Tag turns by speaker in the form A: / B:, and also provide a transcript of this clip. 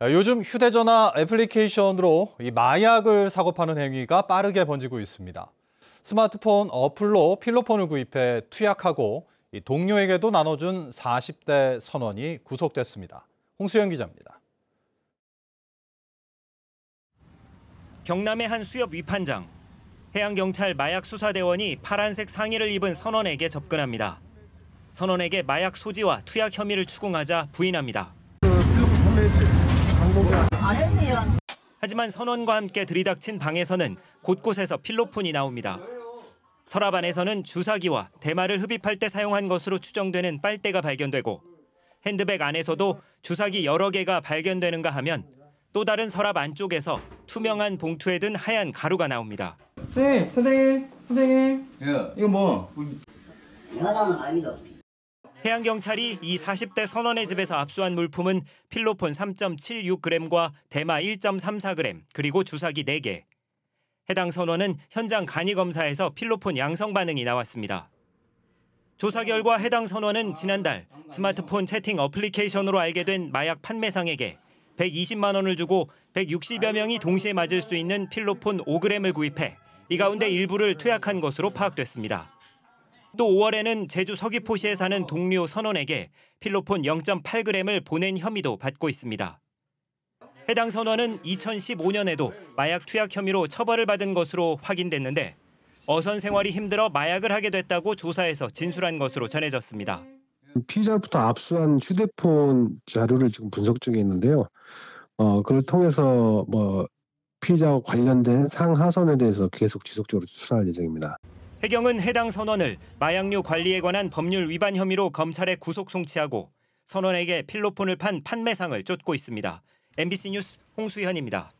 A: 아, 요즘 휴대전화 애플리케이션으로 이 마약을 사고 파는 행위가 빠르게 번지고 있습니다. 스마트폰 어플로 필로폰을 구입해 투약하고 이 동료에게도 나눠준 40대 선원이 구속됐습니다. 홍수영 기자입니다. 경남의 한 수협 위판장. 해양경찰 마약수사대원이 파란색 상의를 입은 선원에게 접근합니다. 선원에게 마약 소지와 투약 혐의를 추궁하자 부인합니다. 그, 하지만 선원과 함께 들이닥친 방에서는 곳곳에서 필로폰이 나옵니다. 서랍 안에서는 주사기와 대마를 흡입할 때 사용한 것으로 추정되는 빨대가 발견되고 핸드백 안에서도 주사기 여러 개가 발견되는가 하면 또 다른 서랍 안쪽에서 투명한 봉투에 든 하얀 가루가 나옵니다. 선생님, 선생님, 선생님. 예. 이거 뭐? 사람은 아니다. 해양경찰이 이 40대 선원의 집에서 압수한 물품은 필로폰 3.76g과 대마 1.34g 그리고 주사기 4개. 해당 선원은 현장 간이검사에서 필로폰 양성 반응이 나왔습니다. 조사 결과 해당 선원은 지난달 스마트폰 채팅 어플리케이션으로 알게 된 마약 판매상에게 120만 원을 주고 160여 명이 동시에 맞을 수 있는 필로폰 5g을 구입해 이 가운데 일부를 투약한 것으로 파악됐습니다. 또 5월에는 제주 서귀포시에 사는 동료 선원에게 필로폰 0.8g을 보낸 혐의도 받고 있습니다. 해당 선원은 2015년에도 마약 투약 혐의로 처벌을 받은 것으로 확인됐는데 어선 생활이 힘들어 마약을 하게 됐다고 조사해서 진술한 것으로 전해졌습니다. 피자부터 압수한 휴대폰 자료를 지금 분석 중에 있는데요. 어, 그걸 통해서 뭐피자와 관련된 상하선에 대해서 계속 지속적으로 수사할 예정입니다. 해경은 해당 선원을 마약류 관리에 관한 법률 위반 혐의로 검찰에 구속 송치하고 선원에게 필로폰을 판 판매상을 쫓고 있습니다. MBC 뉴스 홍수현입니다.